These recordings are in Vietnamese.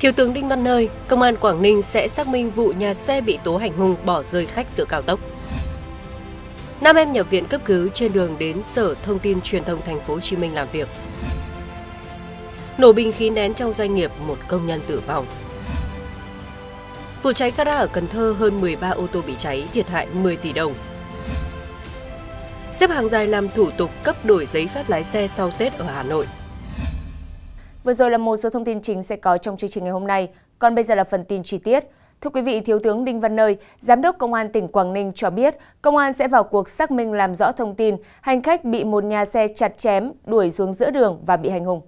Thiếu tướng Đinh Văn Nơi, Công an Quảng Ninh sẽ xác minh vụ nhà xe bị tố hành hung bỏ rơi khách giữa cao tốc. Nam em nhập viện cấp cứu trên đường đến Sở Thông tin Truyền thông Thành phố Hồ Chí Minh làm việc. Nổ bình khí nén trong doanh nghiệp một công nhân tử vong. Vụ cháy gara ở Cần Thơ hơn 13 ô tô bị cháy, thiệt hại 10 tỷ đồng. Xếp hàng dài làm thủ tục cấp đổi giấy phép lái xe sau Tết ở Hà Nội. Vừa rồi là một số thông tin chính sẽ có trong chương trình ngày hôm nay, còn bây giờ là phần tin chi tiết. Thưa quý vị, Thiếu tướng Đinh Văn Nơi, Giám đốc Công an tỉnh Quảng Ninh cho biết, công an sẽ vào cuộc xác minh làm rõ thông tin hành khách bị một nhà xe chặt chém, đuổi xuống giữa đường và bị hành hung.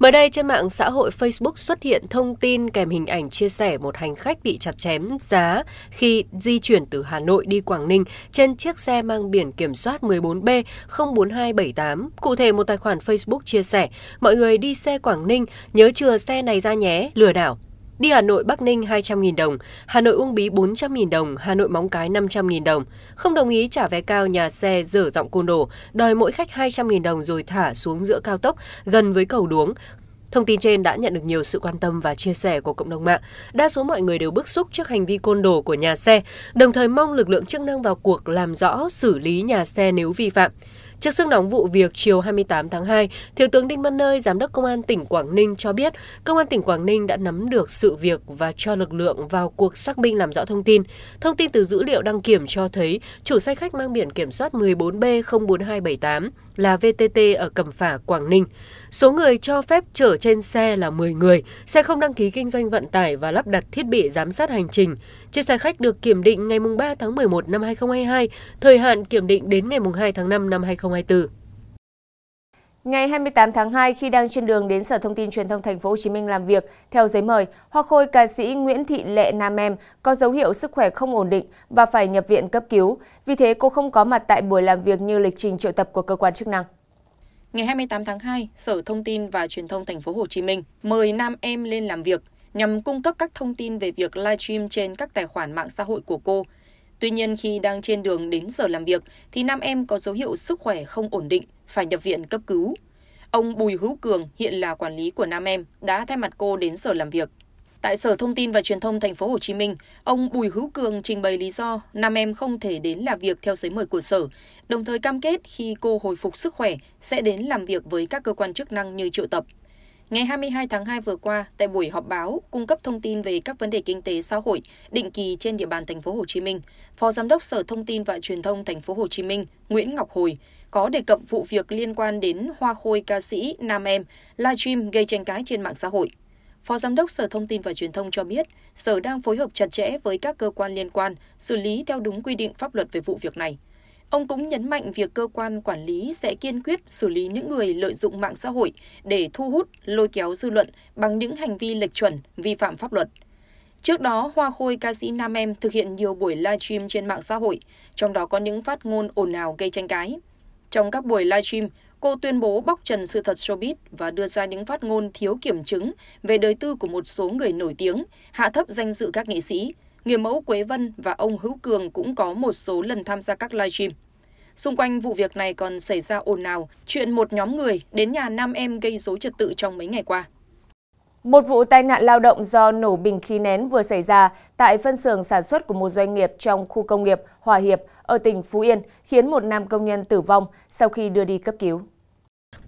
Mới đây trên mạng xã hội Facebook xuất hiện thông tin kèm hình ảnh chia sẻ một hành khách bị chặt chém giá khi di chuyển từ Hà Nội đi Quảng Ninh trên chiếc xe mang biển kiểm soát 14B 04278. Cụ thể một tài khoản Facebook chia sẻ, mọi người đi xe Quảng Ninh nhớ chừa xe này ra nhé, lừa đảo. Đi Hà Nội Bắc Ninh 200.000 đồng, Hà Nội Uông Bí 400.000 đồng, Hà Nội Móng Cái 500.000 đồng. Không đồng ý trả vé cao nhà xe dở giọng côn đồ, đòi mỗi khách 200.000 đồng rồi thả xuống giữa cao tốc gần với cầu đuống. Thông tin trên đã nhận được nhiều sự quan tâm và chia sẻ của cộng đồng mạng. Đa số mọi người đều bức xúc trước hành vi côn đồ của nhà xe, đồng thời mong lực lượng chức năng vào cuộc làm rõ xử lý nhà xe nếu vi phạm trước sức nóng vụ việc chiều 28 tháng 2, thiếu tướng đinh văn nơi giám đốc công an tỉnh quảng ninh cho biết công an tỉnh quảng ninh đã nắm được sự việc và cho lực lượng vào cuộc xác minh làm rõ thông tin thông tin từ dữ liệu đăng kiểm cho thấy chủ xe khách mang biển kiểm soát 14 b 04278 là vtt ở cẩm phả quảng ninh số người cho phép chở trên xe là 10 người xe không đăng ký kinh doanh vận tải và lắp đặt thiết bị giám sát hành trình Chiếc xe khách được kiểm định ngày 3 tháng 11 năm 2022, thời hạn kiểm định đến ngày 2 tháng 5 năm 2024. Ngày 28 tháng 2, khi đang trên đường đến Sở Thông tin Truyền thông Thành phố Hồ Chí Minh làm việc theo giấy mời, Hoa Khôi ca sĩ Nguyễn Thị Lệ Nam Em có dấu hiệu sức khỏe không ổn định và phải nhập viện cấp cứu. Vì thế cô không có mặt tại buổi làm việc như lịch trình triệu tập của cơ quan chức năng. Ngày 28 tháng 2, Sở Thông tin và Truyền thông Thành phố Hồ Chí Minh mời Nam Em lên làm việc nhằm cung cấp các thông tin về việc live stream trên các tài khoản mạng xã hội của cô. Tuy nhiên khi đang trên đường đến giờ làm việc thì nam em có dấu hiệu sức khỏe không ổn định, phải nhập viện cấp cứu. Ông Bùi Hữu Cường, hiện là quản lý của nam em, đã thay mặt cô đến giờ làm việc. Tại Sở Thông tin và Truyền thông thành phố Hồ Chí Minh, ông Bùi Hữu Cường trình bày lý do nam em không thể đến làm việc theo giấy mời của sở, đồng thời cam kết khi cô hồi phục sức khỏe sẽ đến làm việc với các cơ quan chức năng như triệu tập. Ngày 22 tháng 2 vừa qua, tại buổi họp báo cung cấp thông tin về các vấn đề kinh tế xã hội định kỳ trên địa bàn thành phố Hồ Chí Minh, Phó Giám đốc Sở Thông tin và Truyền thông thành phố Hồ Chí Minh Nguyễn Ngọc Hồi có đề cập vụ việc liên quan đến hoa khôi ca sĩ Nam Em livestream gây tranh cãi trên mạng xã hội. Phó Giám đốc Sở Thông tin và Truyền thông cho biết, Sở đang phối hợp chặt chẽ với các cơ quan liên quan xử lý theo đúng quy định pháp luật về vụ việc này. Ông cũng nhấn mạnh việc cơ quan quản lý sẽ kiên quyết xử lý những người lợi dụng mạng xã hội để thu hút, lôi kéo dư luận bằng những hành vi lệch chuẩn, vi phạm pháp luật. Trước đó, Hoa Khôi ca sĩ Nam Em thực hiện nhiều buổi livestream trên mạng xã hội, trong đó có những phát ngôn ồn ào gây tranh cãi. Trong các buổi livestream, cô tuyên bố bóc trần sự thật showbiz và đưa ra những phát ngôn thiếu kiểm chứng về đời tư của một số người nổi tiếng, hạ thấp danh dự các nghệ sĩ, người mẫu Quế Vân và ông Hữu Cường cũng có một số lần tham gia các live stream. Xung quanh vụ việc này còn xảy ra ồn ào, chuyện một nhóm người đến nhà nam em gây dối trật tự trong mấy ngày qua. Một vụ tai nạn lao động do nổ bình khí nén vừa xảy ra tại phân xưởng sản xuất của một doanh nghiệp trong khu công nghiệp Hòa Hiệp ở tỉnh Phú Yên khiến một nam công nhân tử vong sau khi đưa đi cấp cứu.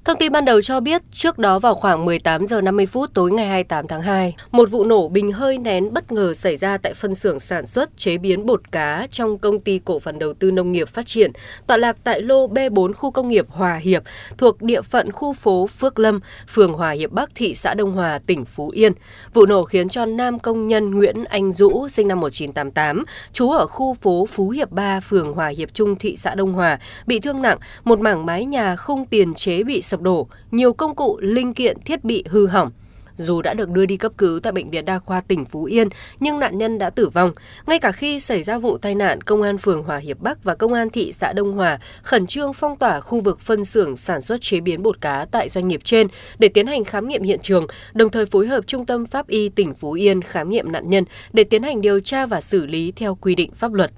Thông tin ban đầu cho biết, trước đó vào khoảng 18 giờ 50 phút tối ngày 28 tháng 2, một vụ nổ bình hơi nén bất ngờ xảy ra tại phân xưởng sản xuất chế biến bột cá trong công ty cổ phần đầu tư nông nghiệp phát triển, tọa lạc tại lô B4 khu công nghiệp Hòa Hiệp thuộc địa phận khu phố Phước Lâm, phường Hòa Hiệp Bắc, thị xã Đông Hòa, tỉnh Phú Yên. Vụ nổ khiến cho nam công nhân Nguyễn Anh Dũ, sinh năm 1988, trú ở khu phố Phú Hiệp 3, phường Hòa Hiệp Trung, thị xã Đông Hòa, bị thương nặng, một mảng mái nhà không tiền chế bị sập đổ, nhiều công cụ, linh kiện, thiết bị hư hỏng. Dù đã được đưa đi cấp cứu tại Bệnh viện Đa khoa tỉnh Phú Yên, nhưng nạn nhân đã tử vong. Ngay cả khi xảy ra vụ tai nạn, Công an phường Hòa Hiệp Bắc và Công an thị xã Đông Hòa khẩn trương phong tỏa khu vực phân xưởng sản xuất chế biến bột cá tại doanh nghiệp trên để tiến hành khám nghiệm hiện trường, đồng thời phối hợp Trung tâm Pháp y tỉnh Phú Yên khám nghiệm nạn nhân để tiến hành điều tra và xử lý theo quy định pháp luật.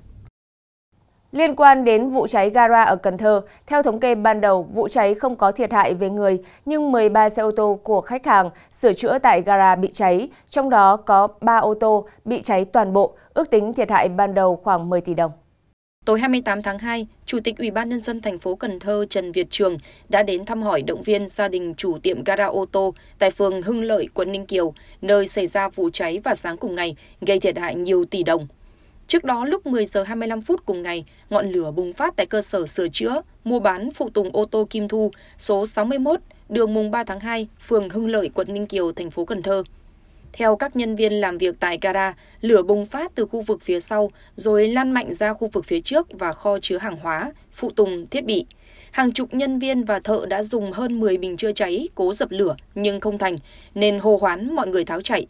Liên quan đến vụ cháy gara ở Cần Thơ, theo thống kê ban đầu, vụ cháy không có thiệt hại về người, nhưng 13 xe ô tô của khách hàng sửa chữa tại gara bị cháy, trong đó có 3 ô tô bị cháy toàn bộ, ước tính thiệt hại ban đầu khoảng 10 tỷ đồng. Tối 28 tháng 2, Chủ tịch Ủy ban nhân dân thành phố Cần Thơ Trần Việt Trường đã đến thăm hỏi động viên gia đình chủ tiệm gara ô tô tại phường Hưng Lợi, quận Ninh Kiều, nơi xảy ra vụ cháy vào sáng cùng ngày, gây thiệt hại nhiều tỷ đồng. Trước đó lúc 10 giờ 25 phút cùng ngày, ngọn lửa bùng phát tại cơ sở sửa chữa, mua bán phụ tùng ô tô Kim Thu, số 61, đường mùng 3 tháng 2, phường Hưng Lợi, quận Ninh Kiều, thành phố Cần Thơ. Theo các nhân viên làm việc tại gara, lửa bùng phát từ khu vực phía sau rồi lan mạnh ra khu vực phía trước và kho chứa hàng hóa, phụ tùng, thiết bị. Hàng chục nhân viên và thợ đã dùng hơn 10 bình chữa cháy cố dập lửa nhưng không thành nên hô hoán mọi người tháo chạy.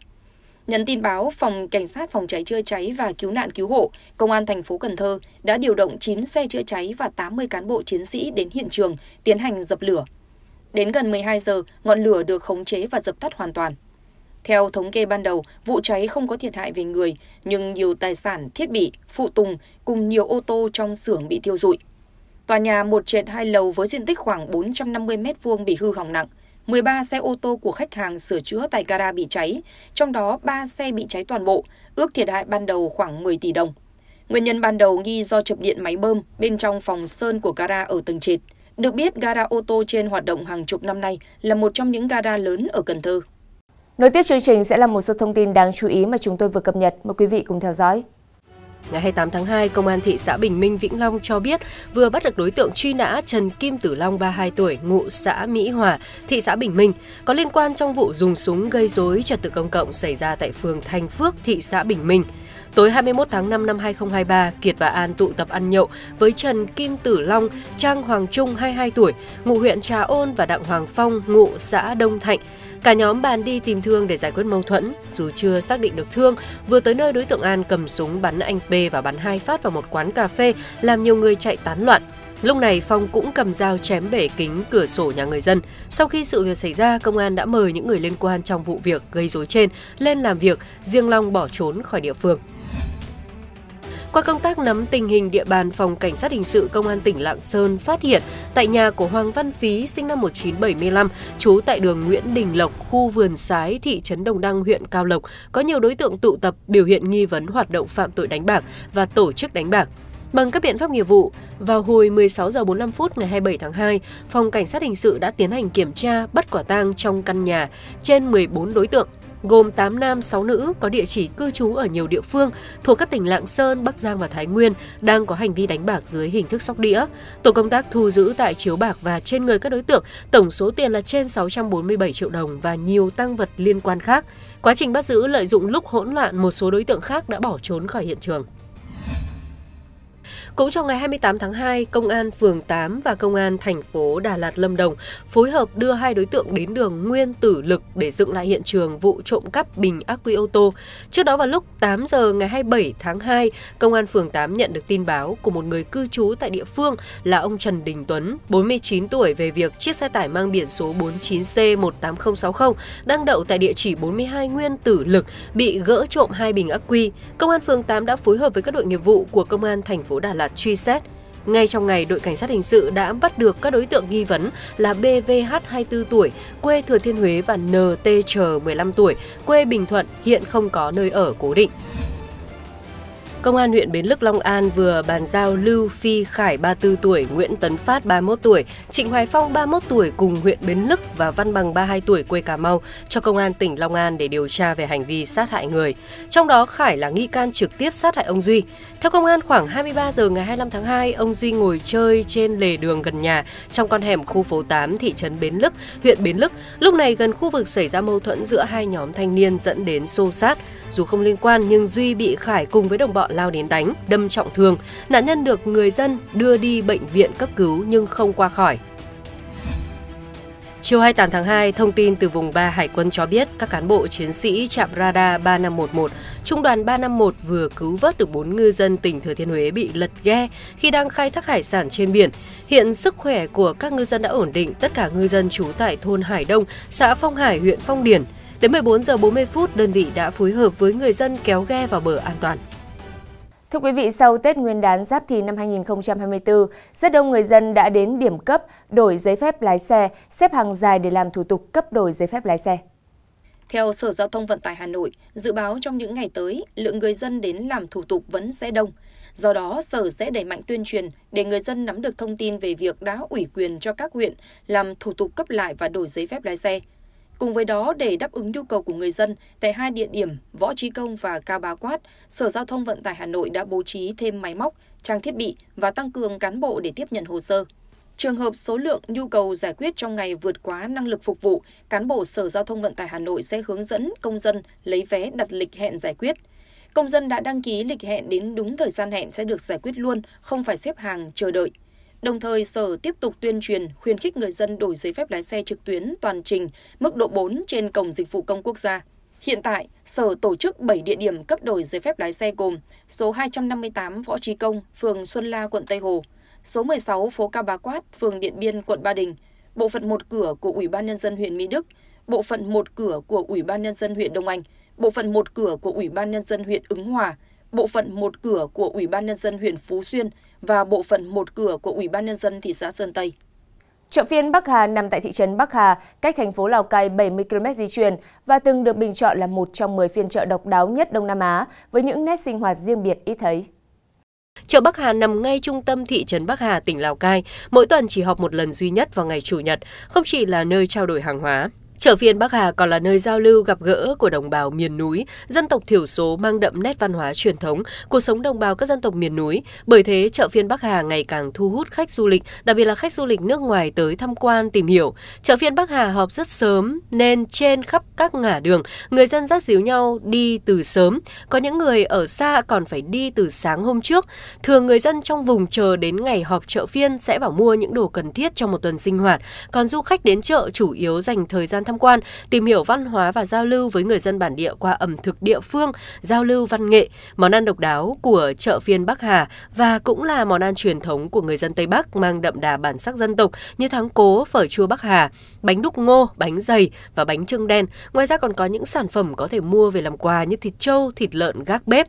Nhận tin báo, phòng cảnh sát phòng cháy chữa cháy và cứu nạn cứu hộ, công an thành phố Cần Thơ đã điều động 9 xe chữa cháy và 80 cán bộ chiến sĩ đến hiện trường tiến hành dập lửa. Đến gần 12 giờ, ngọn lửa được khống chế và dập tắt hoàn toàn. Theo thống kê ban đầu, vụ cháy không có thiệt hại về người, nhưng nhiều tài sản, thiết bị, phụ tùng cùng nhiều ô tô trong xưởng bị thiêu rụi. Tòa nhà một trệt hai lầu với diện tích khoảng 450 m2 bị hư hỏng nặng. 13 xe ô tô của khách hàng sửa chữa tại gara bị cháy, trong đó 3 xe bị cháy toàn bộ, ước thiệt hại ban đầu khoảng 10 tỷ đồng. Nguyên nhân ban đầu nghi do chập điện máy bơm bên trong phòng sơn của gara ở tầng trệt. Được biết, gara ô tô trên hoạt động hàng chục năm nay là một trong những gara lớn ở Cần Thơ. Nối tiếp chương trình sẽ là một số thông tin đáng chú ý mà chúng tôi vừa cập nhật. Mời quý vị cùng theo dõi. Ngày 28 tháng 2, Công an thị xã Bình Minh, Vĩnh Long cho biết vừa bắt được đối tượng truy nã Trần Kim Tử Long, 32 tuổi, ngụ xã Mỹ Hòa, thị xã Bình Minh, có liên quan trong vụ dùng súng gây dối trật tự công cộng xảy ra tại phường Thanh Phước, thị xã Bình Minh. Tối 21 tháng 5 năm 2023, Kiệt và An tụ tập ăn nhậu với Trần Kim Tử Long, Trang Hoàng Trung 22 tuổi, ngụ huyện Trà Ôn và Đặng Hoàng Phong, ngụ xã Đông Thạnh. Cả nhóm bàn đi tìm Thương để giải quyết mâu thuẫn. Dù chưa xác định được Thương, vừa tới nơi đối tượng An cầm súng bắn anh B và bắn hai phát vào một quán cà phê, làm nhiều người chạy tán loạn. Lúc này Phong cũng cầm dao chém bể kính cửa sổ nhà người dân. Sau khi sự việc xảy ra, công an đã mời những người liên quan trong vụ việc gây rối trên lên làm việc, riêng Long bỏ trốn khỏi địa phương. Qua công tác nắm tình hình địa bàn, Phòng Cảnh sát Hình sự Công an tỉnh Lạng Sơn phát hiện tại nhà của Hoàng Văn Phí sinh năm 1975, trú tại đường Nguyễn Đình Lộc, khu vườn sái, thị trấn Đồng Đăng, huyện Cao Lộc, có nhiều đối tượng tụ tập biểu hiện nghi vấn hoạt động phạm tội đánh bạc và tổ chức đánh bạc. Bằng các biện pháp nghiệp vụ, vào hồi 16 giờ 45 phút ngày 27 tháng 2, phòng cảnh sát hình sự đã tiến hành kiểm tra bắt quả tang trong căn nhà trên 14 đối tượng gồm 8 nam 6 nữ có địa chỉ cư trú ở nhiều địa phương thuộc các tỉnh Lạng Sơn, Bắc Giang và Thái Nguyên đang có hành vi đánh bạc dưới hình thức sóc đĩa. Tổ công tác thu giữ tại chiếu bạc và trên người các đối tượng tổng số tiền là trên 647 triệu đồng và nhiều tăng vật liên quan khác. Quá trình bắt giữ lợi dụng lúc hỗn loạn một số đối tượng khác đã bỏ trốn khỏi hiện trường. Cũng trong ngày 28 tháng 2, Công an phường 8 và Công an thành phố Đà Lạt Lâm Đồng phối hợp đưa hai đối tượng đến đường Nguyên Tử Lực để dựng lại hiện trường vụ trộm cắp bình ác quy ô tô. Trước đó vào lúc 8 giờ ngày 27 tháng 2, Công an phường 8 nhận được tin báo của một người cư trú tại địa phương là ông Trần Đình Tuấn, 49 tuổi về việc chiếc xe tải mang biển số 49C18060 đang đậu tại địa chỉ 42 Nguyên Tử Lực bị gỡ trộm hai bình ác quy. Công an phường 8 đã phối hợp với các đội nghiệp vụ của Công an thành phố Đà Lạt là truy xét. Ngay trong ngày, đội cảnh sát hình sự đã bắt được các đối tượng nghi vấn là BVH 24 tuổi, quê Thừa Thiên Huế và NTCH 15 tuổi, quê Bình Thuận, hiện không có nơi ở cố định. Công an huyện Bến Lức Long An vừa bàn giao Lưu Phi Khải 34 tuổi, Nguyễn Tấn Phát 31 tuổi, Trịnh Hoài Phong 31 tuổi cùng huyện Bến Lức và Văn Bằng 32 tuổi quê Cà Mau cho công an tỉnh Long An để điều tra về hành vi sát hại người. Trong đó Khải là nghi can trực tiếp sát hại ông Duy. Theo công an khoảng 23 giờ ngày 25 tháng 2, ông Duy ngồi chơi trên lề đường gần nhà trong con hẻm khu phố 8 thị trấn Bến Lức, huyện Bến Lức. Lúc này gần khu vực xảy ra mâu thuẫn giữa hai nhóm thanh niên dẫn đến xô xát. Dù không liên quan nhưng Duy bị Khải cùng với đồng bọn lao đến đánh, đâm trọng thương. Nạn nhân được người dân đưa đi bệnh viện cấp cứu nhưng không qua khỏi. Chiều 28 tháng 2, thông tin từ vùng 3 Hải quân cho biết các cán bộ chiến sĩ trạm radar 3511, trung đoàn 351 vừa cứu vớt được 4 ngư dân tỉnh Thừa Thiên Huế bị lật ghe khi đang khai thác hải sản trên biển. Hiện sức khỏe của các ngư dân đã ổn định, tất cả ngư dân trú tại thôn Hải Đông, xã Phong Hải, huyện Phong Điền. Đến 14 giờ 40 phút, đơn vị đã phối hợp với người dân kéo ghe vào bờ an toàn. Thưa quý vị, sau Tết Nguyên đán Giáp Thìn năm 2024, rất đông người dân đã đến điểm cấp đổi giấy phép lái xe, xếp hàng dài để làm thủ tục cấp đổi giấy phép lái xe. Theo Sở Giao thông Vận tải Hà Nội, dự báo trong những ngày tới, lượng người dân đến làm thủ tục vẫn sẽ đông. Do đó, Sở sẽ đẩy mạnh tuyên truyền để người dân nắm được thông tin về việc đã ủy quyền cho các huyện làm thủ tục cấp lại và đổi giấy phép lái xe. Cùng với đó, để đáp ứng nhu cầu của người dân, tại hai địa điểm Võ Trí Công và Cao Bá Quát, Sở Giao thông Vận tải Hà Nội đã bố trí thêm máy móc, trang thiết bị và tăng cường cán bộ để tiếp nhận hồ sơ. Trường hợp số lượng nhu cầu giải quyết trong ngày vượt quá năng lực phục vụ, cán bộ Sở Giao thông Vận tải Hà Nội sẽ hướng dẫn công dân lấy vé đặt lịch hẹn giải quyết. Công dân đã đăng ký lịch hẹn đến đúng thời gian hẹn sẽ được giải quyết luôn, không phải xếp hàng chờ đợi. Đồng thời, Sở tiếp tục tuyên truyền, khuyến khích người dân đổi giấy phép lái xe trực tuyến toàn trình mức độ 4 trên Cổng Dịch vụ Công Quốc gia. Hiện tại, Sở tổ chức 7 địa điểm cấp đổi giấy phép lái xe gồm số 258 Võ Trí Công, phường Xuân La, quận Tây Hồ, số 16 phố Cao Bá Quát, phường Điện Biên, quận Ba Đình, bộ phận một cửa của Ủy ban Nhân dân huyện Mỹ Đức, bộ phận một cửa của Ủy ban Nhân dân huyện Đông Anh, bộ phận một cửa của Ủy ban Nhân dân huyện Ứng Hòa, bộ phận một cửa của Ủy ban nhân dân huyện Phú Xuyên và bộ phận một cửa của Ủy ban nhân dân thị xã Sơn Tây. Chợ phiên Bắc Hà nằm tại thị trấn Bắc Hà, cách thành phố Lào Cai 70 km di chuyển và từng được bình chọn là một trong 10 phiên chợ độc đáo nhất Đông Nam Á với những nét sinh hoạt riêng biệt ít thấy. Chợ Bắc Hà nằm ngay trung tâm thị trấn Bắc Hà, tỉnh Lào Cai, mỗi tuần chỉ họp một lần duy nhất vào ngày Chủ nhật, không chỉ là nơi trao đổi hàng hóa chợ phiên Bắc Hà còn là nơi giao lưu gặp gỡ của đồng bào miền núi, dân tộc thiểu số mang đậm nét văn hóa truyền thống, cuộc sống đồng bào các dân tộc miền núi. Bởi thế, chợ phiên Bắc Hà ngày càng thu hút khách du lịch, đặc biệt là khách du lịch nước ngoài tới tham quan tìm hiểu. Chợ phiên Bắc Hà họp rất sớm nên trên khắp các ngã đường, người dân dắt díu nhau đi từ sớm, có những người ở xa còn phải đi từ sáng hôm trước. Thường người dân trong vùng chờ đến ngày họp chợ phiên sẽ bảo mua những đồ cần thiết cho một tuần sinh hoạt, còn du khách đến chợ chủ yếu dành thời gian tham tham quan, tìm hiểu văn hóa và giao lưu với người dân bản địa qua ẩm thực địa phương, giao lưu văn nghệ, món ăn độc đáo của chợ phiên Bắc Hà và cũng là món ăn truyền thống của người dân Tây Bắc mang đậm đà bản sắc dân tộc như thắng cố, phở chua Bắc Hà, bánh đúc ngô, bánh dày và bánh trưng đen. Ngoài ra còn có những sản phẩm có thể mua về làm quà như thịt trâu, thịt lợn gác bếp,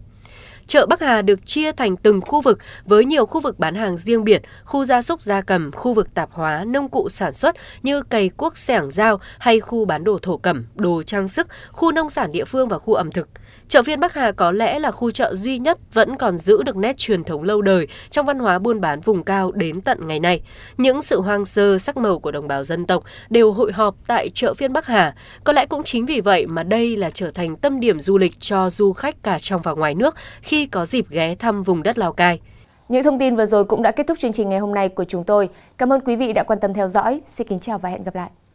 Chợ Bắc Hà được chia thành từng khu vực với nhiều khu vực bán hàng riêng biệt, khu gia súc gia cầm, khu vực tạp hóa, nông cụ sản xuất như cày cuốc, xẻng dao hay khu bán đồ thổ cẩm, đồ trang sức, khu nông sản địa phương và khu ẩm thực chợ phiên Bắc Hà có lẽ là khu chợ duy nhất vẫn còn giữ được nét truyền thống lâu đời trong văn hóa buôn bán vùng cao đến tận ngày nay. Những sự hoang sơ sắc màu của đồng bào dân tộc đều hội họp tại chợ phiên Bắc Hà. Có lẽ cũng chính vì vậy mà đây là trở thành tâm điểm du lịch cho du khách cả trong và ngoài nước khi có dịp ghé thăm vùng đất Lào Cai. Những thông tin vừa rồi cũng đã kết thúc chương trình ngày hôm nay của chúng tôi. Cảm ơn quý vị đã quan tâm theo dõi. Xin kính chào và hẹn gặp lại.